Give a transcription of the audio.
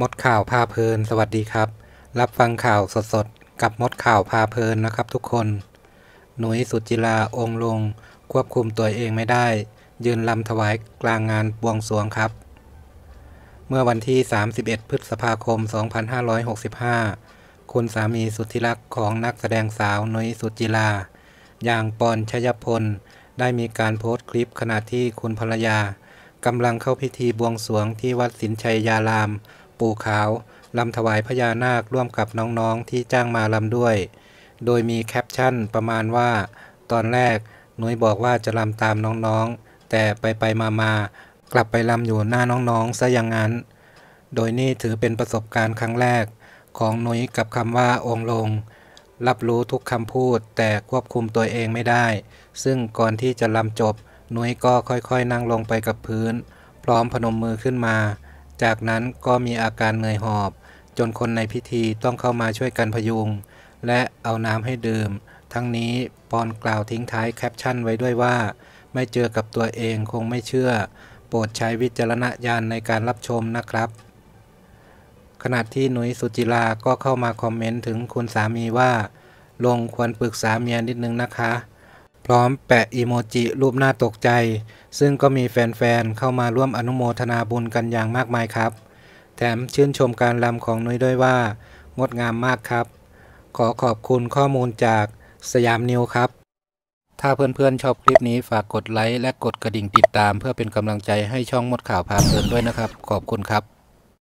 มดข่าว พาเพลินสวัสดีครับ รับฟังข่าวสดๆ กับมดข่าว พาเพลินนะครับทุกคน หนุยสุจิลาองค์ลงควบคุมตัวเองไม่ได้ ยืนลำถวาย กลางงานบวงสรวงครับ เมื่อวันที่ 31 พฤษภาคม 2565 คุณสามีสุธิรักของนักแสดงสาว หนุยสุจิลาอย่างปอนชยพล ได้มีการโพสต์คลิปขณะที่คุณภรรยากำลังเข้าพิธีบวงสรวงที่วัดสินชัยยารามปูขาวลำถวายพญานาคร่วมกับน้องๆที่จ้างมาลำด้วย โดยมีแคปชั่นประมาณว่า ตอนแรกหนุยบอกว่าจะลำตามน้องๆ แต่ไปไปมามา กลับไปลำอยู่หน้าน้องๆซะอย่างนั้น โดยนี่ถือเป็นประสบการณ์ครั้งแรก ของหนุยกับคำว่าองลง รับรู้ทุกคำพูด แต่ควบคุมตัวเองไม่ได้ ซึ่งก่อนที่จะลำจบ หนุยก็ค่อยๆ นั่งลงไปกับพื้น พร้อมพนมมือขึ้นมาจากนั้นก็มีอาการเหนื่อยหอบ จนคนในพิธีต้องเข้ามาช่วยกันพยุง และเอาน้ำให้ดื่ม ทั้งนี้ปอนกล่าวทิ้งท้ายแคปชั่นไว้ด้วยว่า ไม่เจอกับตัวเองคงไม่เชื่อ โปรดใช้วิจารณญาณในการรับชมนะครับขณะที่หนุยสุจิลาก็เข้ามาคอมเมนต์ถึงคุณสามีว่า ลงควรปรึกษาเมียนิดนึงนะคะพร้อมแปะอีโมจิ รูปหน้าตกใจ ซึ่งก็มีแฟนๆ เข้ามาร่วมอนุโมทนาบุญกันอย่างมากมายครับ แถมชื่นชมการรำของนุ้ยด้วยว่า งดงามมากครับ ขอขอบคุณข้อมูลจากสยามนิวครับ ถ้าเพื่อนๆ ชอบคลิปนี้ฝากกดไลค์ และกดกระดิ่งติดตามเพื่อเป็นกำลังใจให้ช่องมดข่าวพาเพลินด้วยนะครับ ขอบคุณครับ